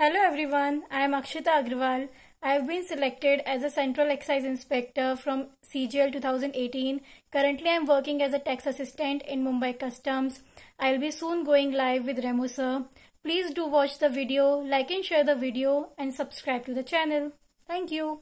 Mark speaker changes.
Speaker 1: Hello everyone, I am Akshita Agrawal. I have been selected as a Central Excise Inspector from CGL 2018. Currently I am working as a tax assistant in Mumbai Customs. I will be soon going live with Remo sir. Please do watch the video, like and share the video and subscribe to the channel. Thank you.